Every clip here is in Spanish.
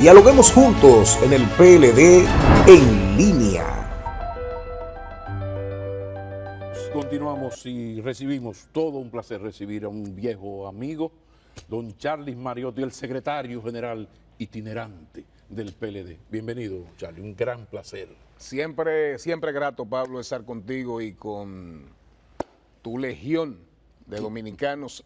Dialoguemos juntos en el PLD en línea. Continuamos y recibimos todo un placer recibir a un viejo amigo, don Charles Mariotti, el secretario general itinerante del PLD. Bienvenido, Charlie, un gran placer. Siempre, siempre grato, Pablo, estar contigo y con tu legión de dominicanos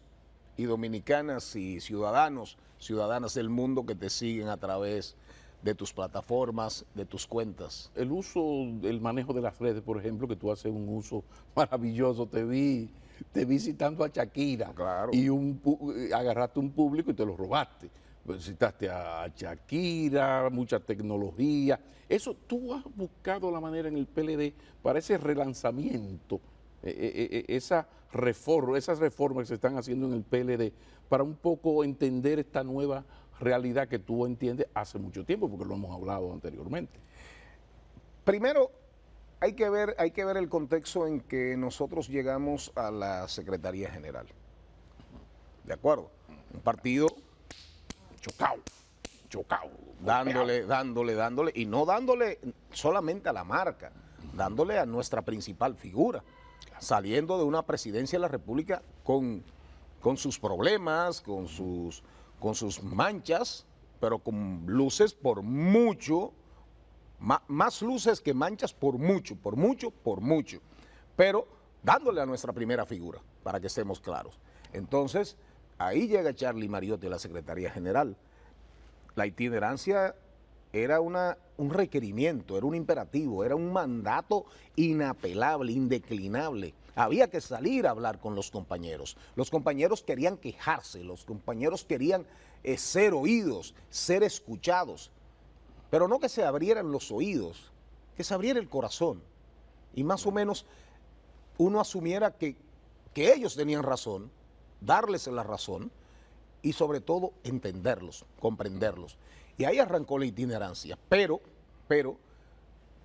y dominicanas y ciudadanos ciudadanas del mundo que te siguen a través de tus plataformas, de tus cuentas. El uso, el manejo de las redes, por ejemplo, que tú haces un uso maravilloso, te vi, te visitando a Shakira claro. y eh, agarraste un público y te lo robaste. visitaste pues, a Shakira, mucha tecnología. Eso tú has buscado la manera en el PLD para ese relanzamiento, eh, eh, esa reformas, esas reformas que se están haciendo en el PLD para un poco entender esta nueva realidad que tú entiendes hace mucho tiempo, porque lo hemos hablado anteriormente? Primero, hay que ver, hay que ver el contexto en que nosotros llegamos a la Secretaría General. ¿De acuerdo? Un partido chocado, chocado, dándole, dándole, dándole, y no dándole solamente a la marca, dándole a nuestra principal figura saliendo de una presidencia de la República con, sus problemas, con sus, con sus manchas, pero con luces por mucho, más, luces que manchas por mucho, por mucho, por mucho. Pero dándole a nuestra primera figura, para que estemos claros. Entonces, ahí llega Charlie Mariotti, la Secretaría General. La itinerancia era una, un requerimiento, era un imperativo, era un mandato inapelable, indeclinable. Había que salir a hablar con los compañeros. Los compañeros querían quejarse, los compañeros querían eh, ser oídos, ser escuchados, pero no que se abrieran los oídos, que se abriera el corazón y más o menos uno asumiera que, que ellos tenían razón, darles la razón y sobre todo entenderlos, comprenderlos. Y ahí arrancó la itinerancia. Pero, pero,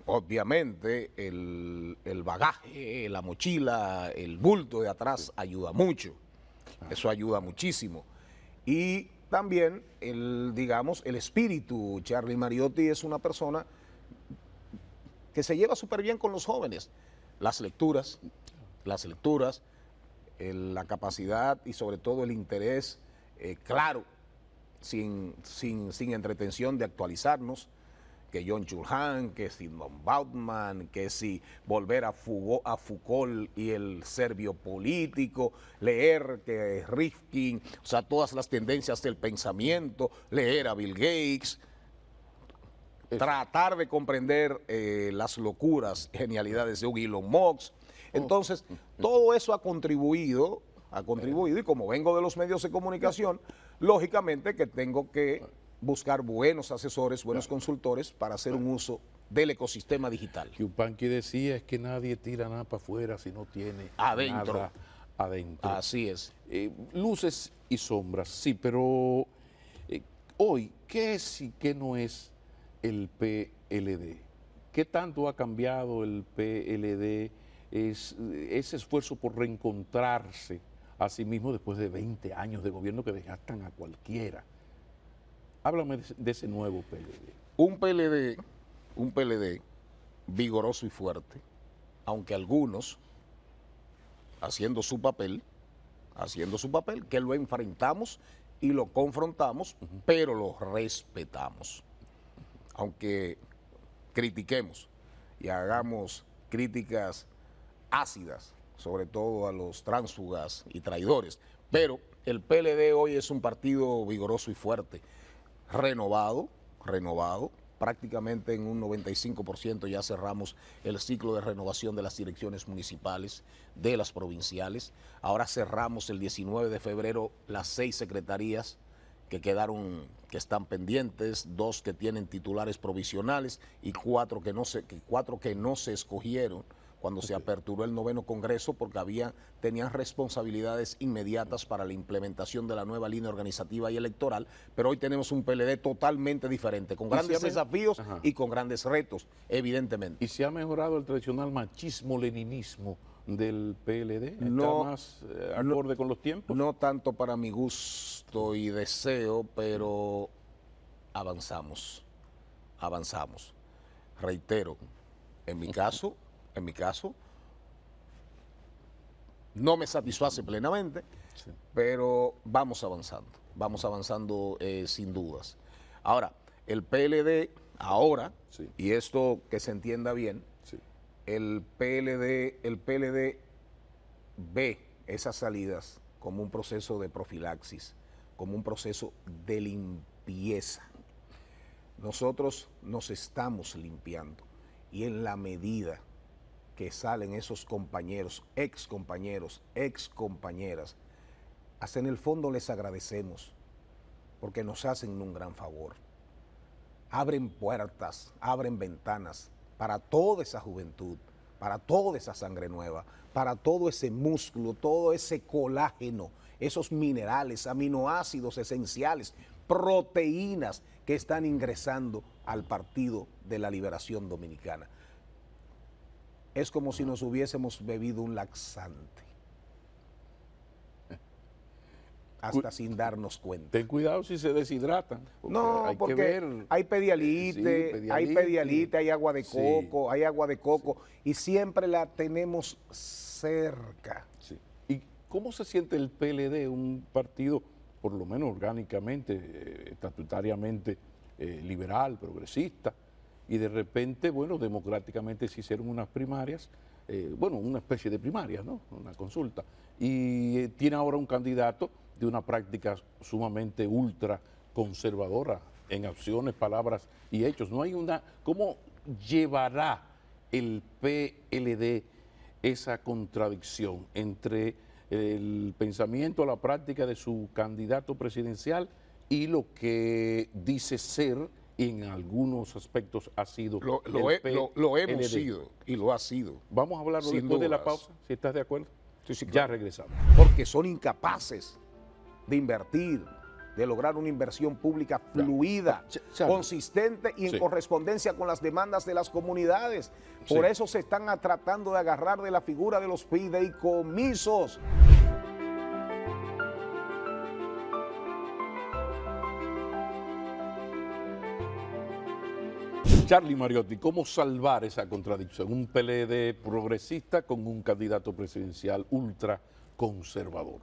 obviamente, el, bagaje, la mochila, el bulto de atrás ayuda mucho. Eso ayuda muchísimo. Y también, el, digamos, el espíritu. Charlie Mariotti es una persona que se lleva súper bien con los jóvenes. Las lecturas, las lecturas, la capacidad y sobre todo el interés eh, claro sin, sin, sin entretención de actualizarnos, que John Chulhan, que si Don Bautman, que si volver a, Fugo, a Foucault y el serbio político, leer que Rifkin, o sea, todas las tendencias del pensamiento, leer a Bill Gates, tratar de comprender eh, las locuras, genialidades de un Elon Musk. Oh. Entonces, mm, mm. todo eso ha contribuido, ha contribuido, y como vengo de los medios de comunicación, Lógicamente que tengo que buscar buenos asesores, buenos consultores para hacer un uso del ecosistema digital. Yupanqui decía es que nadie tira nada para afuera si no tiene adentro. Nada adentro. Así es. Eh, luces y sombras, sí, pero eh, hoy, ¿qué es y qué no es el PLD? ¿Qué tanto ha cambiado el PLD? Es, ese esfuerzo por reencontrarse Asimismo, después de 20 años de gobierno que desgastan a cualquiera. Háblame de ese nuevo PLD. Un PLD, un PLD vigoroso y fuerte, aunque algunos haciendo su papel, haciendo su papel, que lo enfrentamos y lo confrontamos, pero lo respetamos. Aunque critiquemos y hagamos críticas ácidas sobre todo a los tránsfugas y traidores. Pero el PLD hoy es un partido vigoroso y fuerte, renovado, renovado. Prácticamente en un 95% ya cerramos el ciclo de renovación de las direcciones municipales, de las provinciales. Ahora cerramos el 19 de febrero las seis secretarías que quedaron, que están pendientes, dos que tienen titulares provisionales y cuatro que no se, cuatro que no se escogieron cuando se aperturó el noveno Congreso, porque había, tenían responsabilidades inmediatas para la implementación de la nueva línea organizativa y electoral, pero hoy tenemos un PLD totalmente diferente, con grandes desafíos y con grandes retos, evidentemente. ¿Y se ha mejorado el tradicional machismo-leninismo? del PLD? ¿Está más eh, acorde con los tiempos? No tanto para mi gusto y deseo, pero avanzamos, avanzamos. Reitero, en mi caso, en mi caso, no me satisface plenamente, pero vamos avanzando, vamos avanzando eh, sin dudas. Ahora, el PLD ahora, y esto que se entienda bien, el, PLD, el PLD ve esas salidas como un proceso de profilaxis, como un proceso de limpieza. Nosotros nos estamos limpiando y en la medida que salen esos compañeros, ex compañeros, ex compañeras, hasta en el fondo les agradecemos porque nos hacen un gran favor. Abren puertas, abren ventanas para toda esa juventud, para toda esa sangre nueva, para todo ese músculo, todo ese colágeno, esos minerales, aminoácidos esenciales, proteínas que están ingresando al Partido de la Liberación Dominicana es como si nos hubiésemos bebido un laxante. Hasta sin darnos cuenta. Ten cuidado si se deshidratan. no, hay porque hay pedialite, hay pedialite, hay agua de coco, hay agua de coco, y siempre la tenemos cerca. ¿Y cómo se siente el PLD, un partido, por lo menos orgánicamente, eh, estatutariamente eh, liberal, progresista, y de repente, bueno, democráticamente se hicieron unas primarias, eh, bueno, una especie de primarias, ¿no? Una consulta. Y eh, tiene ahora un candidato de una práctica sumamente ultra conservadora en acciones, palabras y hechos. No hay una. ¿Cómo llevará el PLD esa contradicción entre el pensamiento la práctica de su candidato presidencial y lo que dice ser? en algunos aspectos ha sido. Lo, lo, hemos sido y lo ha sido. Vamos a hablarlo después de la pausa, si estás de acuerdo. Ya regresamos. Porque son incapaces de invertir, de lograr una inversión pública fluida, consistente y en correspondencia con las demandas de las comunidades. Por eso se están tratando de agarrar de la figura de los fideicomisos. Charlie Mariotti, ¿cómo salvar esa contradicción? Un PLD progresista con un candidato presidencial ultraconservador.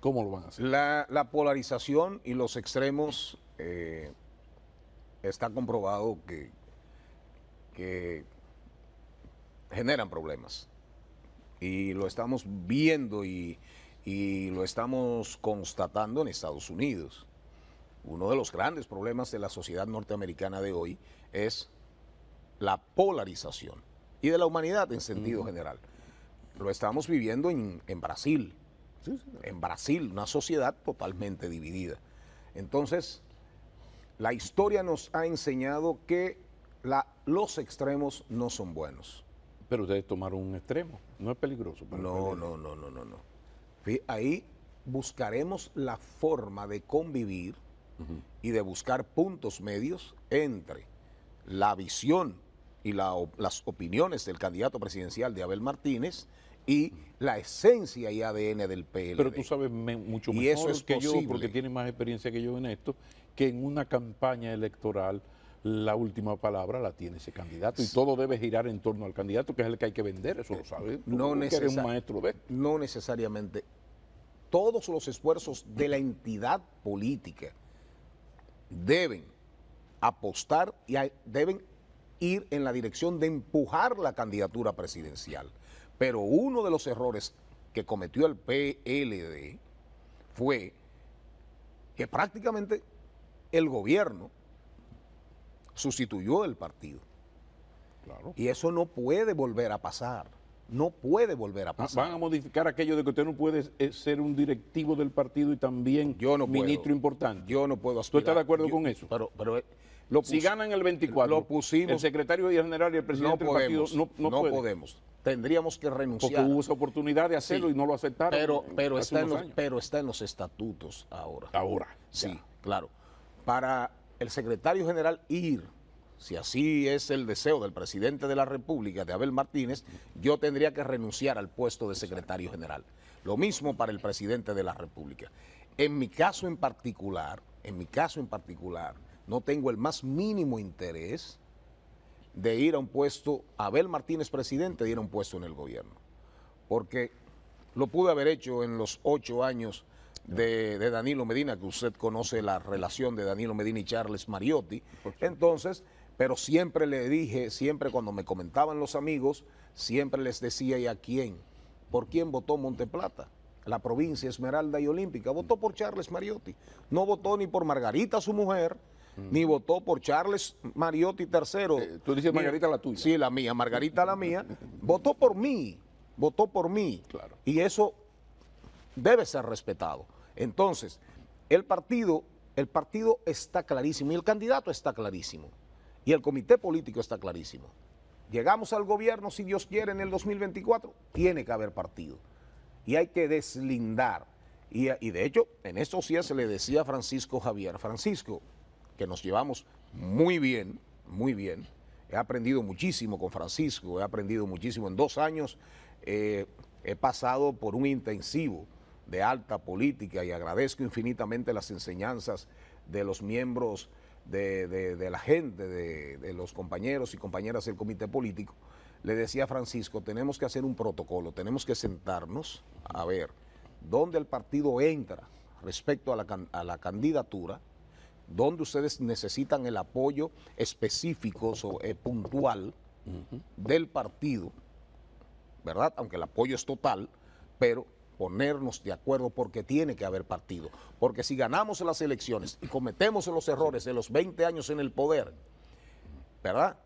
¿Cómo lo van a hacer? La, polarización y los extremos eh, está comprobado que, generan problemas. Y lo estamos viendo y lo estamos constatando en Estados Unidos uno de los grandes problemas de la sociedad norteamericana de hoy es la polarización y de la humanidad en sentido general. Lo estamos viviendo en, Brasil, en Brasil, una sociedad totalmente dividida. Entonces, la historia nos ha enseñado que los extremos no son buenos. Pero ustedes tomaron un extremo, no es peligroso. no, no, no, no, no, no. Ahí buscaremos la forma de convivir y de buscar puntos medios entre la visión y las opiniones del candidato presidencial de Abel Martínez y la esencia y ADN del PLD. Pero tú sabes mucho más y eso es que posible. yo, porque tiene más experiencia que yo en esto, que en una campaña electoral la última palabra la tiene ese candidato y todo debe girar en torno al candidato, que es el que hay que vender, eso lo sabes. no No necesariamente. Todos los esfuerzos de la entidad política deben apostar y deben ir en la dirección de empujar la candidatura presidencial. Pero uno de los errores que cometió el PLD fue que prácticamente el gobierno sustituyó al partido. Y eso no puede volver a pasar no puede volver a ah, pasar. Van a modificar aquello de que usted no puede eh, ser un directivo del partido y también yo no ministro importante. Yo no puedo ¿Tú estás de acuerdo con eso? Pero, pero eh, lo si ganan el 24, lo pusimos, el secretario general y el presidente del partido no, no, no podemos. Tendríamos que renunciar. Porque hubo esa oportunidad de hacerlo y no lo aceptaron. Pero, pero, está en los, pero está en los estatutos ahora. Ahora. Sí, claro. Para el secretario general ir si así es el deseo del presidente de la República, de Abel Martínez, yo tendría que renunciar al puesto de secretario general. Lo mismo para el presidente de la República. En mi caso en particular, en mi caso en particular, no tengo el más mínimo interés de ir a un puesto, Abel Martínez presidente, de ir a un puesto en el gobierno. Porque lo pude haber hecho en los ocho años de, de Danilo Medina, que usted conoce la relación de Danilo Medina y Charles Mariotti. Entonces, pero siempre le dije, siempre cuando me comentaban los amigos, siempre les decía, ¿y a quién? ¿Por quién votó Monteplata? La provincia Esmeralda y Olímpica. Votó por Charles Mariotti. No votó ni por Margarita, su mujer, mm. ni votó por Charles Mariotti III. Eh, tú dices Margarita la tuya. Sí, la mía, Margarita la mía. votó por mí, votó por mí. Y eso debe ser respetado. Entonces, el partido, el partido está clarísimo y el candidato está clarísimo. Y el comité político está clarísimo. Llegamos al gobierno, si Dios quiere, en el 2024, tiene que haber partido. Y hay que deslindar. Y, de hecho, en estos días se le decía a Francisco Javier, Francisco, que nos llevamos muy bien, muy bien. He aprendido muchísimo con Francisco, he aprendido muchísimo. En dos años eh, he pasado por un intensivo de alta política y agradezco infinitamente las enseñanzas de los miembros de, la gente, de, los compañeros y compañeras del comité político, le decía a Francisco, tenemos que hacer un protocolo, tenemos que sentarnos a ver dónde el partido entra respecto a la, a la candidatura, dónde ustedes necesitan el apoyo específico, o eh, puntual del partido, ¿verdad? Aunque el apoyo es total, pero ponernos de acuerdo porque tiene que haber partido. Porque si ganamos las elecciones y cometemos los errores de los 20 años en el poder, ¿verdad?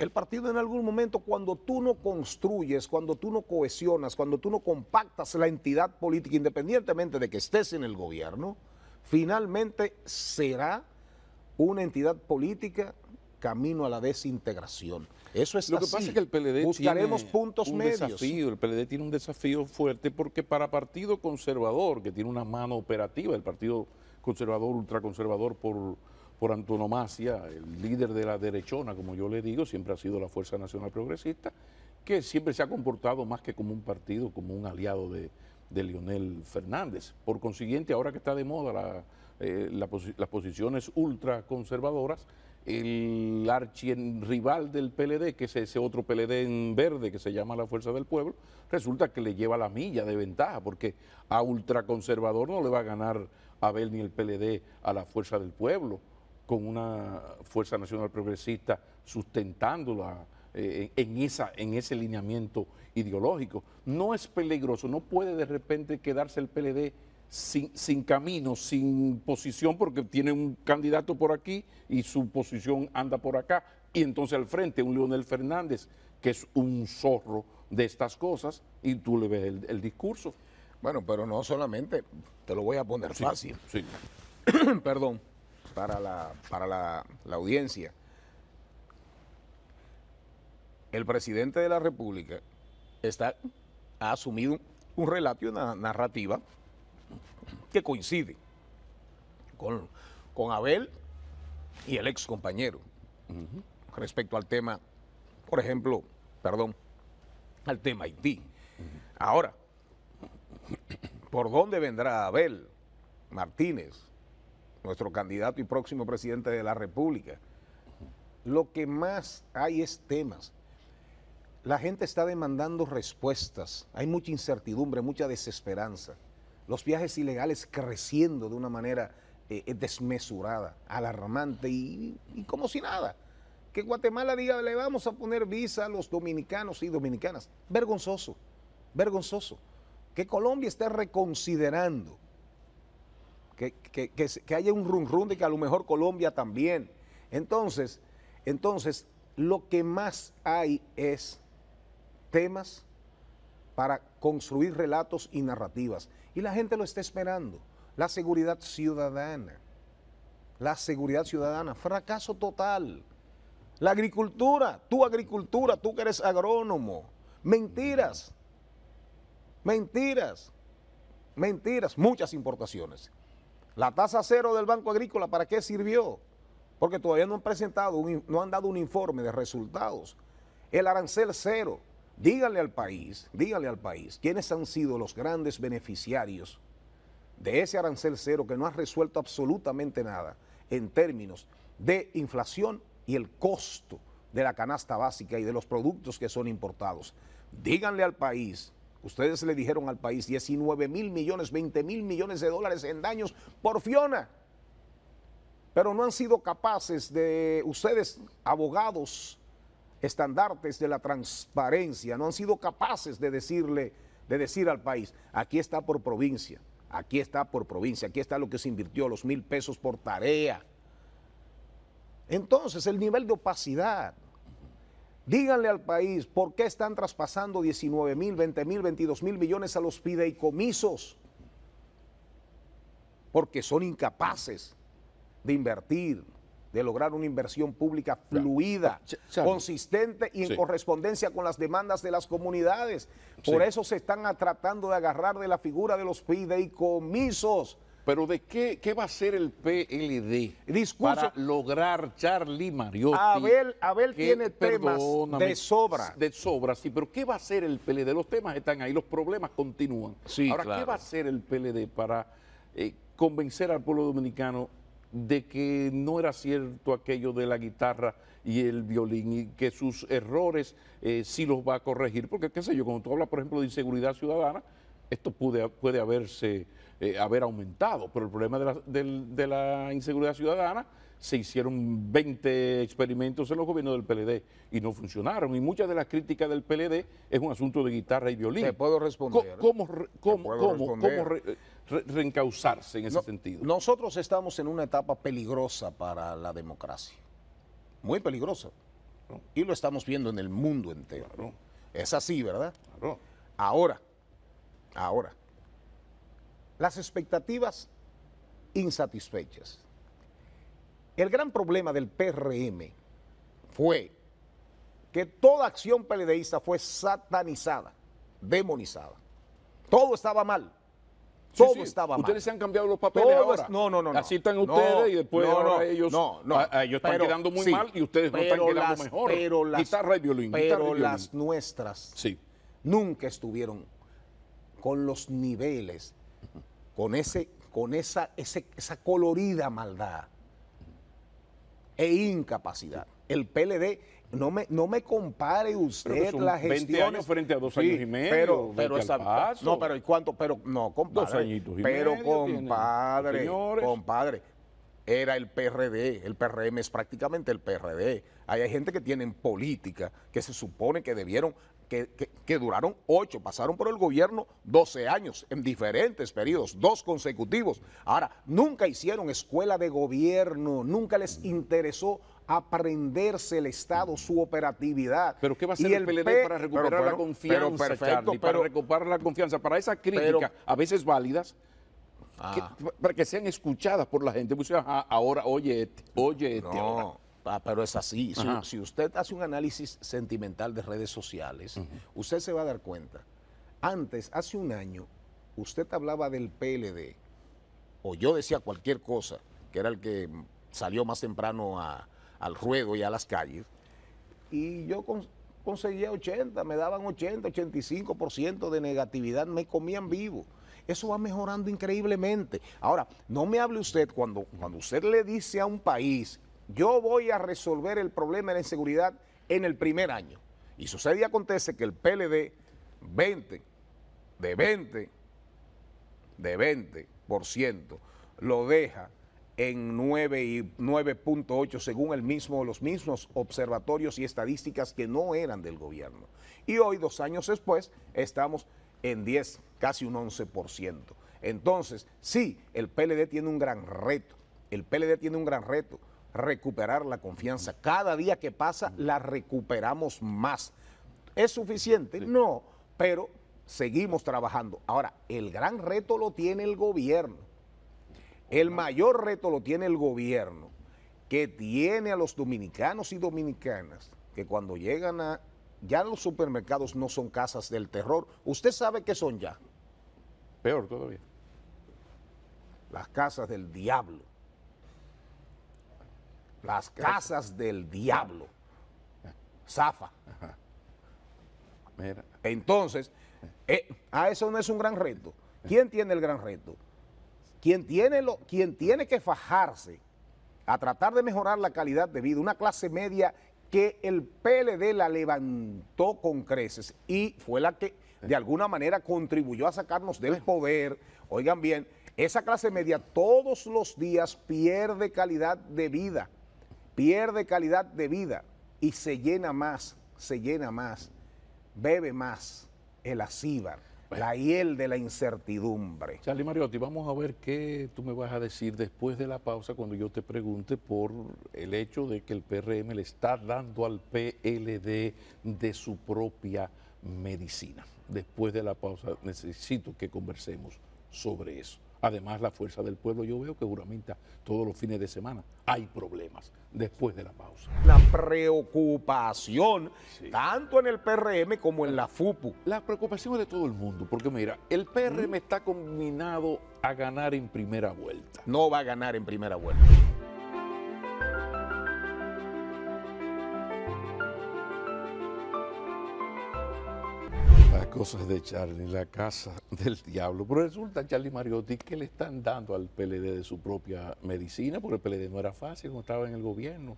El partido en algún momento, cuando tú no construyes, cuando tú no cohesionas, cuando tú no compactas la entidad política, independientemente de que estés en el gobierno, finalmente será una entidad política camino a la desintegración. Eso es Lo así. que pasa es que el PLD Buscaremos tiene puntos un medios. desafío, el PLD tiene un desafío fuerte porque para Partido Conservador, que tiene una mano operativa, el Partido Conservador, ultraconservador por, antonomasia, el líder de la derechona, como yo le digo, siempre ha sido la Fuerza Nacional Progresista, que siempre se ha comportado más que como un partido, como un aliado de, de Fernández. Por consiguiente, ahora que está de moda eh, las posiciones ultraconservadoras, el rival del PLD, que es ese otro PLD en verde que se llama la Fuerza del Pueblo, resulta que le lleva la milla de ventaja, porque a ultraconservador no le va a ganar Abel ni el PLD a la Fuerza del Pueblo, con una Fuerza Nacional Progresista sustentándola eh, en, esa, en ese lineamiento ideológico. No es peligroso, no puede de repente quedarse el PLD sin, camino, sin posición, porque tiene un candidato por aquí y su posición anda por acá. Y entonces al frente un Leonel Fernández, que es un zorro de estas cosas, y tú le ves el, discurso. Bueno, pero no solamente, te lo voy a poner fácil. Sí. Perdón, para, la, para la, audiencia. El presidente de la República está, ha asumido un relato una narrativa que coincide con, Abel y el ex compañero respecto al tema, por ejemplo, perdón, al tema Haití. Ahora, ¿por dónde vendrá Abel Martínez, nuestro candidato y próximo presidente de la República? Lo que más hay es temas. La gente está demandando respuestas, hay mucha incertidumbre, mucha desesperanza los viajes ilegales creciendo de una manera eh, eh, desmesurada, alarmante y, como si nada. Que Guatemala diga, le vamos a poner visa a los dominicanos y dominicanas. Vergonzoso, vergonzoso. Que Colombia esté reconsiderando. Que, haya un run run de que a lo mejor Colombia también. Entonces, entonces, lo que más hay es temas para construir relatos y narrativas. Y la gente lo está esperando. La seguridad ciudadana. La seguridad ciudadana. Fracaso total. La agricultura. Tu agricultura. Tú que eres agrónomo. Mentiras. Mentiras. Mentiras. Muchas importaciones. La tasa cero del Banco Agrícola, ¿para qué sirvió? Porque todavía no han presentado, no han dado un informe de resultados. El arancel cero, Díganle al país, díganle al país, quiénes han sido los grandes beneficiarios de ese arancel cero que no ha resuelto absolutamente nada en términos de inflación y el costo de la canasta básica y de los productos que son importados. Díganle al país, ustedes le dijeron al país 19 mil millones, 20 mil millones de dólares en daños por Fiona, pero no han sido capaces de ustedes, abogados, estandartes de la transparencia, no han sido capaces de decirle, de decir al país, aquí está por provincia, aquí está por provincia, aquí está lo que se invirtió, los mil pesos por tarea. Entonces, el nivel de opacidad. Díganle al país por qué están traspasando 19 mil, 20 mil, 22 mil millones a los fideicomisos. Porque son incapaces de invertir, de lograr una inversión pública fluida, consistente y en correspondencia con las demandas de las comunidades. Por eso se están tratando de agarrar de la figura de los comisos. Pero ¿de qué, va a ser el PLD Discurso. para lograr Charlie Mariotti? Abel, tiene temas de sobra. De sobra, sí, pero ¿qué va a hacer el PLD? Los temas están ahí, los problemas continúan. Ahora, ¿qué va a hacer el PLD para eh, convencer al pueblo dominicano de que no era cierto aquello de la guitarra y el violín y que sus errores eh, sí los va a corregir, porque qué sé yo, cuando tú hablas, por ejemplo, de inseguridad ciudadana, esto puede, puede haberse, eh, haber aumentado, pero el problema de la, inseguridad ciudadana, se hicieron 20 experimentos en los gobiernos del PLD y no funcionaron. Y muchas de las críticas del PLD es un asunto de guitarra y violín. ¿Te puedo responder? ¿Cómo, cómo, cómo cómo eh, Reencausarse en ese sentido. Nosotros estamos en una etapa peligrosa para la democracia, muy peligrosa, y lo estamos viendo en el mundo entero. Es así, ¿verdad? Ahora, ahora, las expectativas insatisfechas. El gran problema del PRM fue que toda acción peledeísta fue satanizada, demonizada. Todo estaba mal todo estaba mal. Ustedes se han cambiado los papeles ahora. No, no, no. Así están ustedes y después no, no, ellos, no, no, ellos están quedando muy mal y ustedes no están quedando mejor. Pero las, Pero las nuestras nunca estuvieron con los niveles, con, ese, con esa, esa colorida maldad e incapacidad. El PLD no me, no me compare usted la gestión. 20 años frente a dos años y medio. Pero, pero esa, No, pero ¿y cuánto? Pero, no, compadre. Dos añitos y pero, compadre, compadre, era el PRD. El PRM es prácticamente el PRD. hay gente que tiene política, que se supone que debieron que, duraron ocho, pasaron por el gobierno 12 años en diferentes periodos, dos consecutivos. Ahora, nunca hicieron escuela de gobierno, nunca les interesó aprenderse el Estado, su operatividad. Pero ¿qué va a hacer el, PLD para recuperar la confianza, para recuperar la confianza, para esa crítica, a veces válidas, ah. para que sean escuchadas por la gente. Pues, ahora, oye, este, oye, este, no. Ah, pero es así. Si, usted hace un análisis sentimental de redes sociales, usted se va a dar cuenta. Antes, hace un año, usted hablaba del PLD, o yo decía cualquier cosa, que era el que salió más temprano al ruedo y a las calles, y yo conseguía 80, me daban 80, 85% de negatividad, me comían vivo. Eso va mejorando increíblemente. Ahora, no me hable usted cuando, cuando usted le dice a un país yo voy a resolver el problema de la inseguridad en el primer año. Y sucede y acontece que el PLD, 20, de 20, de 20%, lo deja en y 9.8 según el mismo, los mismos observatorios y estadísticas que no eran del gobierno. Y hoy, dos años después, estamos en 10, casi un 11%. Entonces, sí, el PLD tiene un gran reto. El PLD tiene un gran reto recuperar la confianza. Cada día que pasa la recuperamos más. ¿Es suficiente? No, pero seguimos trabajando. Ahora, el gran reto lo tiene el gobierno. El mayor reto lo tiene el gobierno, que tiene a los dominicanos y dominicanas, que cuando llegan a... Ya los supermercados no son casas del terror. Usted sabe qué son ya. Peor todavía. Las casas del diablo las casas del diablo. Zafa. Entonces, eh, a ah, eso no es un gran reto. ¿Quién tiene el gran reto? ¿Quién tiene, lo, quien tiene que fajarse a tratar de mejorar la calidad de vida, una clase media que el PLD la levantó con creces y fue la que de alguna manera contribuyó a sacarnos del poder. Oigan bien, esa clase media todos los días pierde calidad de vida pierde calidad de vida y se llena más, se llena más, bebe más el acíbar, la hiel de la incertidumbre. Charlie Mariotti, vamos a ver qué tú me vas a decir después de la pausa cuando yo te pregunte por el hecho de que el PRM le está dando al PLD de su propia medicina. Después de la pausa necesito que conversemos sobre eso. Además, la fuerza del pueblo yo veo que juramenta todos los fines de semana. Hay problemas después de la pausa. La preocupación, tanto en el PRM como en la FUPU. La preocupación de todo el mundo, porque mira, el PRM mm. está combinado a ganar en primera vuelta. No va a ganar en primera vuelta. cosas de Charlie, la casa del diablo. Pero resulta, Charlie Mariotti, que le están dando al PLD de su propia medicina, porque el PLD no era fácil, no estaba en el gobierno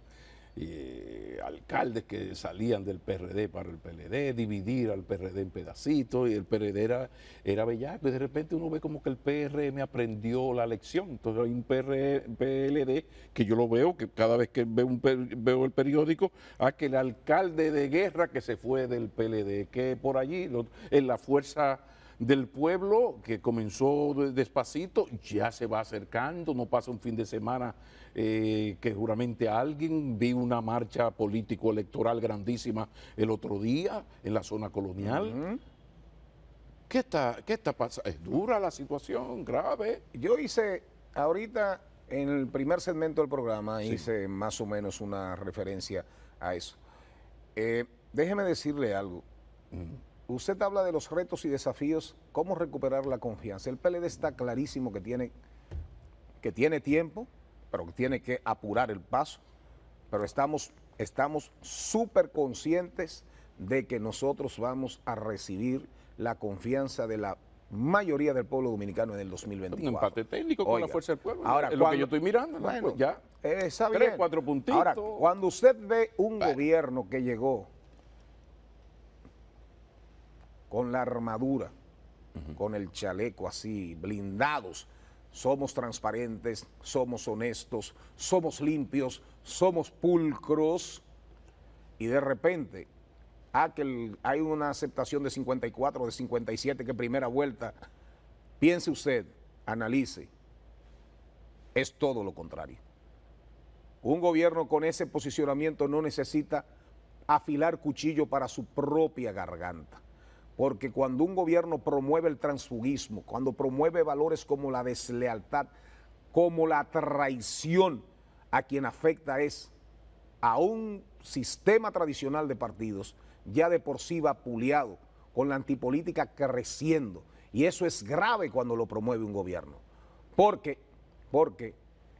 eh, alcaldes que salían del PRD para el PLD, dividir al PRD en pedacitos y el PRD era, era bellaco y de repente uno ve como que el PRM aprendió la lección. Entonces hay un PLD que yo lo veo, que cada vez que veo, el periódico, a ah, que el alcalde de guerra que se fue del PLD, que por allí en la fuerza del pueblo que comenzó despacito, ya se va acercando, no pasa un fin de semana eh, que seguramente alguien, vi una marcha político-electoral grandísima el otro día en la zona colonial. ¿Qué está, qué está pasando? Es dura la situación, grave. Yo hice ahorita en el primer segmento del programa hice más o menos una referencia a eso. Eh, déjeme decirle algo. Mm usted habla de los retos y desafíos, cómo recuperar la confianza. El PLD está clarísimo que tiene, que tiene tiempo, pero que tiene que apurar el paso, pero estamos estamos súper conscientes de que nosotros vamos a recibir la confianza de la mayoría del pueblo dominicano en el 2024. Un empate técnico con la fuerza del pueblo. Ahora, lo que yo estoy mirando. Pues ya. Tres, cuatro puntitos. Ahora, cuando usted ve un gobierno que llegó con la armadura, con el chaleco así, blindados. Somos transparentes, somos honestos, somos limpios, somos pulcros. Y de repente, ah, hay una aceptación de 54 de 57 que primera vuelta. Piense usted, analice. Es todo lo contrario. Un gobierno con ese posicionamiento no necesita afilar cuchillo para su propia garganta. Porque cuando un gobierno promueve el transfugismo, cuando promueve valores como la deslealtad, como la traición, a quien afecta es a un sistema tradicional de partidos ya de por sí puliado con la antipolítica creciendo. Y eso es grave cuando lo promueve un gobierno. Porque, porque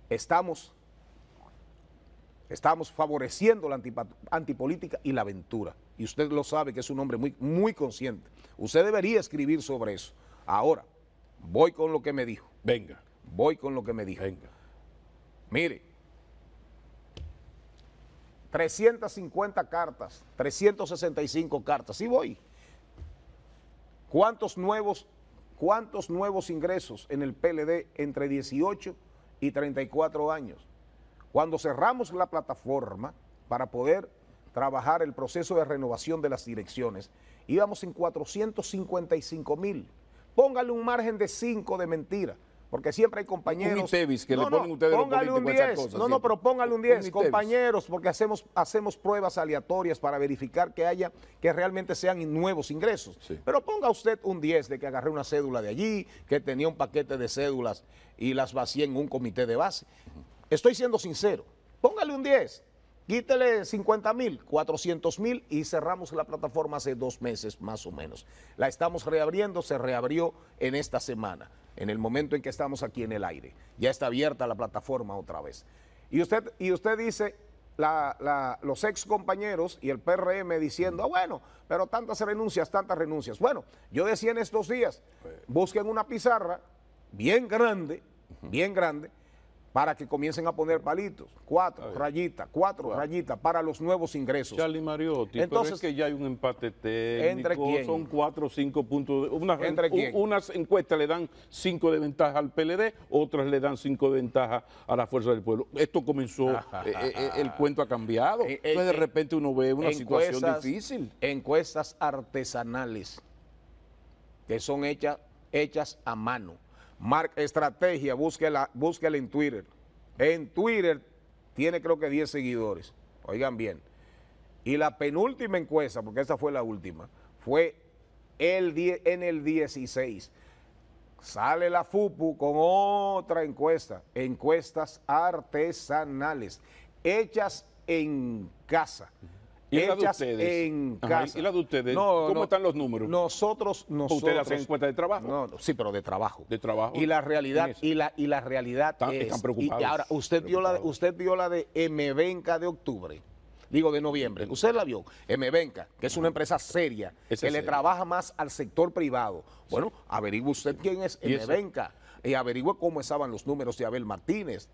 estamos, estamos favoreciendo la antipolítica y la aventura y usted lo sabe que es un hombre muy, muy consciente. Usted debería escribir sobre eso. Ahora, voy con lo que me dijo. Venga. Voy con lo que me dijo. Venga. Mire, 350 cartas, 365 cartas, sí voy. ¿Cuántos nuevos, ¿Cuántos nuevos ingresos en el PLD entre 18 y 34 años? Cuando cerramos la plataforma para poder trabajar el proceso de renovación de las direcciones, íbamos en 455 mil. Póngale un margen de 5 de mentira. Porque siempre hay compañeros. no, no, un 10. no, no, pero póngale un 10, compañeros, porque hacemos, hacemos pruebas aleatorias para verificar que haya, que realmente sean nuevos ingresos. Pero ponga usted un 10 de que agarré una cédula de allí, que tenía un paquete de cédulas y las vacié en un comité de base. Estoy siendo sincero. Póngale un 10. Quítele 50 mil, 400 mil y cerramos la plataforma hace dos meses más o menos. La estamos reabriendo, se reabrió en esta semana, en el momento en que estamos aquí en el aire. Ya está abierta la plataforma otra vez. Y usted, y usted dice, los ex compañeros y el PRM diciendo, ah, bueno, pero tantas renuncias, tantas renuncias. Bueno, yo decía en estos días, busquen una pizarra bien grande, bien grande, para que comiencen a poner palitos, cuatro rayitas, cuatro rayitas para los nuevos ingresos. Charlie Mariotti, entonces que ya hay un empate técnico, ¿entre son cuatro o cinco puntos, unas encuestas le dan cinco de ventaja al PLD, otras le dan cinco de ventaja a la Fuerza del Pueblo. Esto comenzó, eh, eh, eh, el cuento ha cambiado, de repente uno ve una situación difícil. Encuestas artesanales que son hechas, hechas a mano Mark Estrategia, búsquela, en Twitter. En Twitter tiene creo que 10 seguidores, oigan bien. Y la penúltima encuesta, porque esa fue la última, fue el en el 16. Sale la FUPU con otra encuesta, encuestas artesanales, hechas en casa. ¿Y la de ustedes? ¿Y ustedes? ¿Cómo están los números? Nosotros, nosotros. ¿Ustedes hacen cuenta de trabajo? No, sí, pero de trabajo. De trabajo. Y la realidad, y la, y la realidad están, es, preocupados. Y ahora, usted vio la, usted la de Mvenca de octubre digo de noviembre. Usted la vio, Mvenca que es una empresa seria, que le trabaja más al sector privado. Bueno, averigüe usted quién es Mvenca y averigüe cómo estaban los números de Abel Martínez,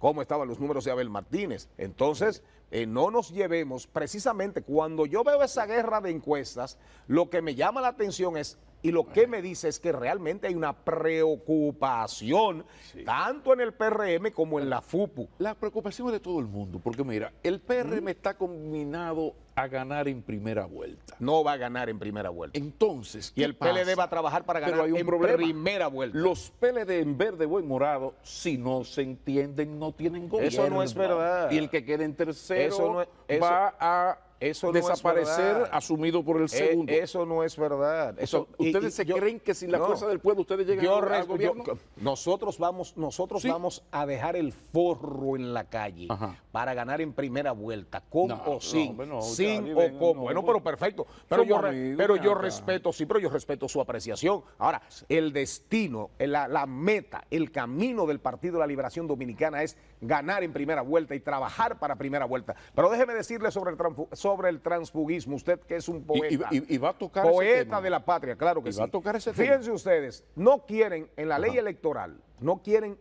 cómo estaban los números de Abel Martínez. Entonces, eh, no nos llevemos, precisamente cuando yo veo esa guerra de encuestas, lo que me llama la atención es y lo que me dice es que realmente hay una preocupación, tanto en el PRM como en la FUPU. La preocupación es de todo el mundo, porque mira, el PRM está combinado a ganar en primera vuelta. No va a ganar en primera vuelta. Entonces, y el PLD va a trabajar para ganar en primera vuelta. Los PLD en verde o en morado, si no se entienden, no tienen gobierno. Eso no es verdad. Y el que quede en tercero va a eso desaparecer asumido por el eh, segundo. eso no es verdad. ¿Ustedes se creen que sin la fuerza del pueblo ustedes llegan a al, gobierno? nosotros vamos, nosotros vamos a dejar el forro en la calle para ganar en primera vuelta, con o sin, sin o bueno, pero perfecto. Pero yo, pero yo respeto, sí, pero yo respeto su apreciación. Ahora, el destino, la, meta, el camino del Partido de la Liberación Dominicana es ganar en primera vuelta y trabajar para primera vuelta. Pero déjeme decirle sobre el sobre sobre el transfugismo, usted que es un poeta. Y, va a tocar ese tema. de la patria, claro que Va a tocar ese Fíjense ustedes, no quieren en la ley electoral, no quieren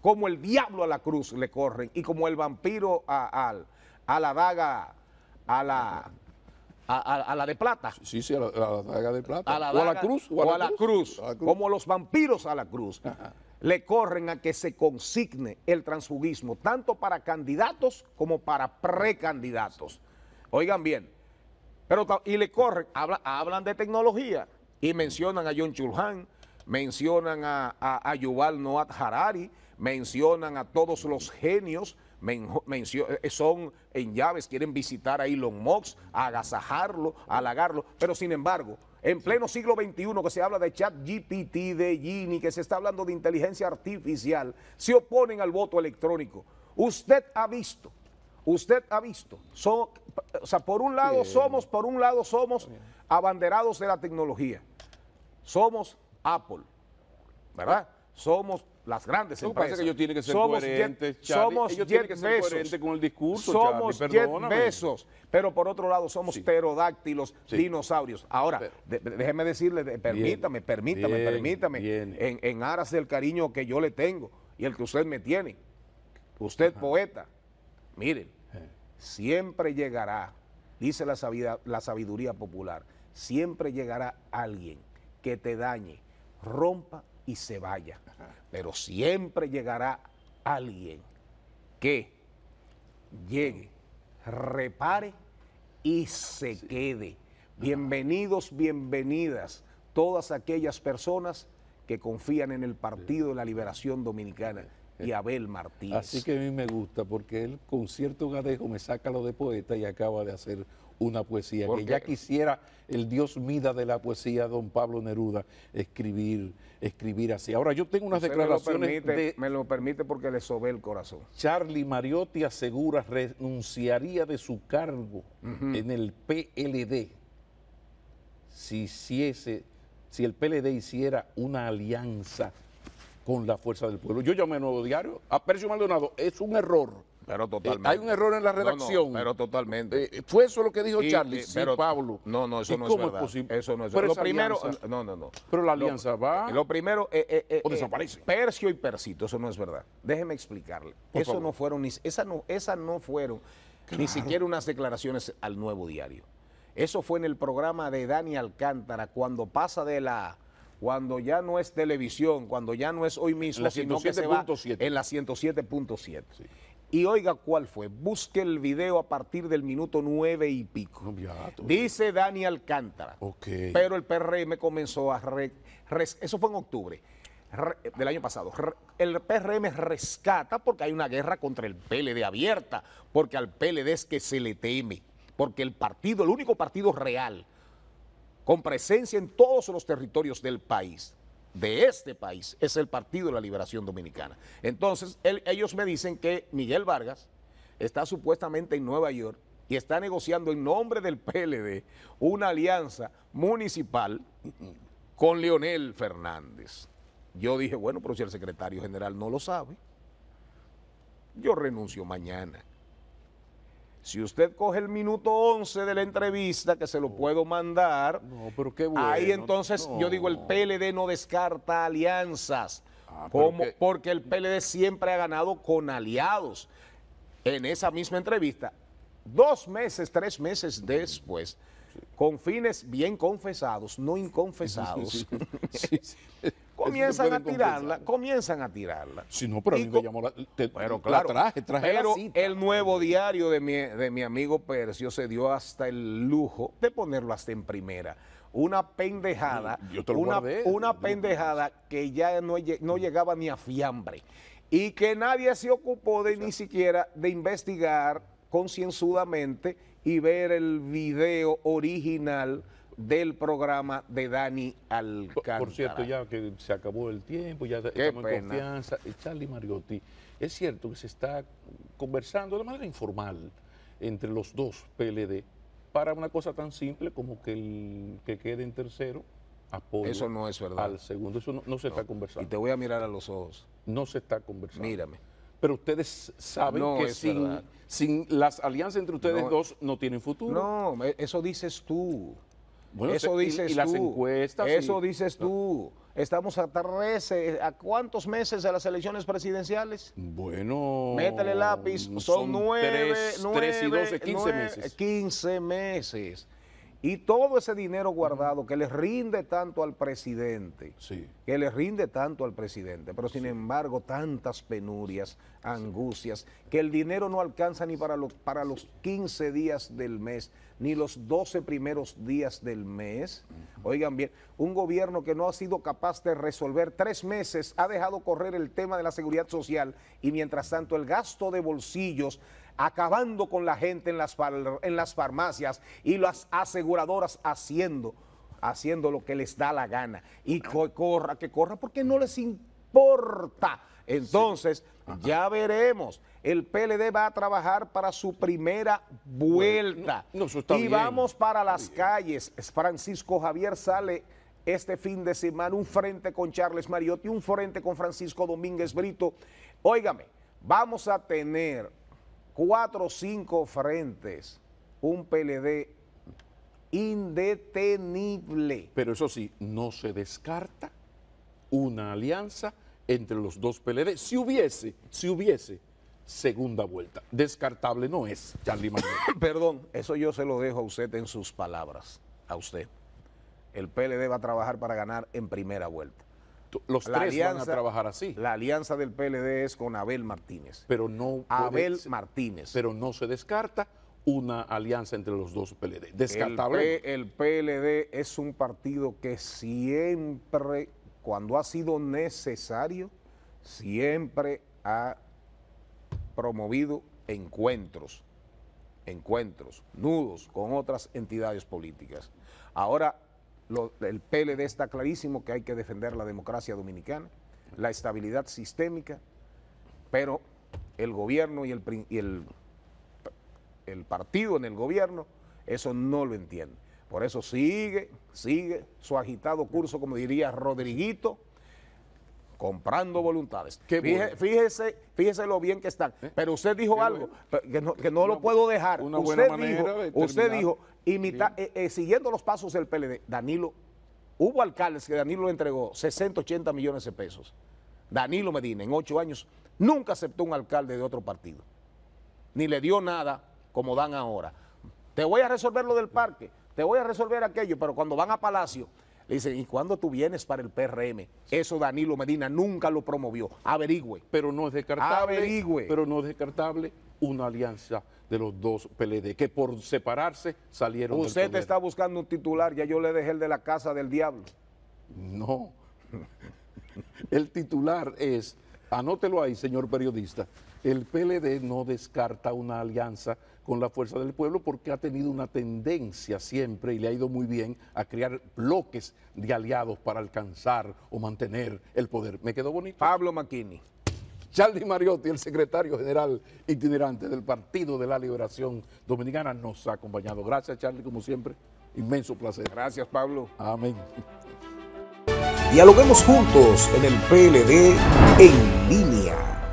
como el diablo a la cruz le corren y como el vampiro a, la daga, a la de plata. Sí, sí, a la, daga de plata. o a la cruz. O a, la, cruz, Como los vampiros a la cruz. Le corren a que se consigne el transfugismo, tanto para candidatos como para precandidatos. Oigan bien. Pero, y le corren, hablan, de tecnología y mencionan a John Chulhan, mencionan a, a, Yuval Noah Harari, mencionan a todos los genios, eh, son en llaves, quieren visitar a Elon Musk, agasajarlo, halagarlo, pero sin embargo, en pleno siglo XXI que se habla de chat GPT, de Gini, que se está hablando de inteligencia artificial, se oponen al voto electrónico. Usted ha visto usted ha visto. o sea, por un lado somos, por un lado somos abanderados de la tecnología. Somos Apple, ¿verdad? Somos las grandes empresas. que yo tiene que ser somos Somos ellos el discurso, Somos pero por otro lado somos pterodáctilos, dinosaurios. Ahora, déjeme decirle, permítame, permítame, permítame, En, aras del cariño que yo le tengo y el que usted me tiene, usted poeta, miren, siempre llegará, dice la sabiduría, popular, siempre llegará alguien que te dañe, rompa y se vaya. Pero siempre llegará alguien que llegue, repare y se quede. Bienvenidos, bienvenidas todas aquellas personas que confían en el Partido de la Liberación Dominicana y eh, Abel Martínez. Así que a mí me gusta porque él con cierto Gadejo me saca lo de poeta y acaba de hacer una poesía que ya quisiera el dios Mida de la poesía, don Pablo Neruda, escribir, escribir así. Ahora yo tengo unas declaraciones. Me lo, permite, me lo permite porque le sobe el corazón. Charlie Mariotti asegura renunciaría de su cargo en el PLD si hiciese, si el PLD hiciera una alianza con la fuerza del pueblo. Yo llamé a Nuevo Diario, a Percio Maldonado, es un error. Pero eh, totalmente. hay un error en la redacción. pero totalmente. Eh, fue eso lo que dijo Charlie, sí, pero, Pablo. No, no, eso no es verdad. Eso no es pero Lo primero, no, no, no. Pero la alianza va. Lo primero, eh, desaparece. Percio y Percito, eso no es verdad. Déjeme explicarle. eso no fueron ni, esa no, esas no fueron ni siquiera unas declaraciones al nuevo diario. Eso fue en el programa de Dani Alcántara cuando pasa de la cuando ya no es televisión, cuando ya no es hoy mismo, sino que se va en la 107.7. Y oiga cuál fue, busque el video a partir del minuto nueve y pico. Dice Dani Alcántara. Pero el PRM comenzó a... eso fue en octubre del año pasado. el PRM rescata porque hay una guerra contra el PLD abierta, porque al PLD es que se le teme, porque el partido, el único partido real con presencia en todos los territorios del país, de este país, es el Partido de la Liberación Dominicana. Entonces, ellos me dicen que Miguel Vargas está supuestamente en Nueva York y está negociando en nombre del PLD una alianza municipal con Leonel Fernández. Yo dije, bueno, pero si el secretario general no lo sabe, yo renuncio mañana. Si usted coge el minuto 11 de la entrevista, que se lo oh. puedo mandar, no, ahí entonces yo digo, el PLD no descarta alianzas, ah, porque el PLD siempre ha ganado con aliados. En esa misma entrevista, dos meses, tres meses después, con fines bien confesados, no inconfesados. comienzan a tirarla, comienzan a tirarla. Si no, pero me llamó la, pero, claro, traje, Pero el nuevo diario de mi, amigo Percio se dio hasta el lujo de ponerlo hasta en primera una pendejada, mm, una, una pendejada que ya no, no, llegaba ni a fiambre y que nadie se ocupó de ni siquiera de investigar concienzudamente y ver el video original del programa de Dani Alcántara. Por, cierto, ya que se acabó el tiempo, ya estamos en confianza. Eh, Charlie Mariotti, es cierto que se está conversando de manera informal entre los dos PLD para una cosa tan simple como que el que quede en tercero apoye eso no es verdad. al segundo. Eso no, se está conversando. Y te voy a mirar a los ojos. No se está conversando. Mírame. Pero ustedes saben que sin, las alianzas entre ustedes dos no tienen futuro. No, e, eso dices tú. Bueno, eso dices y las tú. encuestas. Eso dices tú. Estamos a 13, ¿a cuántos meses de las elecciones presidenciales? Bueno. Métele lápiz, mm, son, 9, 13 3, y 12, 15 meses. 15 meses. Y todo ese dinero guardado que le rinde tanto al presidente, sí. que le rinde tanto al presidente, pero sin embargo tantas penurias, angustias, que el dinero no alcanza ni para los, para los 15 días del mes, ni los 12 primeros días del mes. Oigan bien, un gobierno que no ha sido capaz de resolver tres meses ha dejado correr el tema de la seguridad social y mientras tanto el gasto de bolsillos acabando con la gente en las, en las farmacias y las aseguradoras haciendo, haciendo lo que les da la gana. Y ah. corra, que corra, porque no les importa. Entonces, ya veremos. El PLD va a trabajar para su primera vuelta. y vamos para las calles. Francisco Javier sale este fin de semana un frente con Charles Mariotti, un frente con Francisco Domínguez Brito. Óigame, vamos a tener cuatro o cinco frentes, un PLD indetenible. Pero eso sí, no se descarta una alianza entre los dos PLD. Si hubiese, si hubiese segunda vuelta, descartable no es, Charlie Manuel. Perdón, eso yo se lo dejo a usted en sus palabras, a usted. El PLD va a trabajar para ganar en primera vuelta. Los tres van a trabajar así. La alianza del PLD es con Abel Martínez. Pero no. Abel Martínez. Pero no se descarta una alianza entre los dos PLD. Descartable. El, el PLD es un partido que siempre, cuando ha sido necesario, siempre ha promovido encuentros, encuentros, nudos con otras entidades políticas. Ahora el PLD está clarísimo que hay que defender la democracia dominicana, la estabilidad sistémica, pero el gobierno y el, el, el partido en el gobierno eso no lo entiende. Por eso sigue, sigue su agitado curso, como diría Rodriguito, comprando mm. voluntades. Fíjese, fíjese, lo bien que están. Eh, pero usted dijo algo que no, lo puedo dejar. usted, dijo, usted dijo, eh, eh, siguiendo los pasos del PLD, Danilo, hubo alcaldes que Danilo le entregó 680 millones de pesos. Danilo Medina, en ocho años, nunca aceptó un alcalde de otro partido. Ni le dio nada como dan ahora. Te voy a resolver lo del parque, te voy a resolver aquello, pero cuando van a Palacio Dice, ¿y cuándo tú vienes para el PRM? Eso Danilo Medina nunca lo promovió. Averigüe. Pero no es descartable. Pero no descartable una alianza de los dos PLD, que por separarse salieron Usted te está buscando un titular, ya yo le dejé el de la casa del diablo. No. el titular es, anótelo ahí, señor periodista, el PLD no descarta una alianza con la fuerza del pueblo porque ha tenido una tendencia siempre y le ha ido muy bien a crear bloques de aliados para alcanzar o mantener el poder. ¿Me quedó bonito? Pablo Maquini. Charlie Mariotti, el secretario general itinerante del Partido de la Liberación Dominicana, nos ha acompañado. Gracias, Charlie, como siempre. Inmenso placer. Gracias, Pablo. Amén. Dialoguemos juntos en el PLD en línea.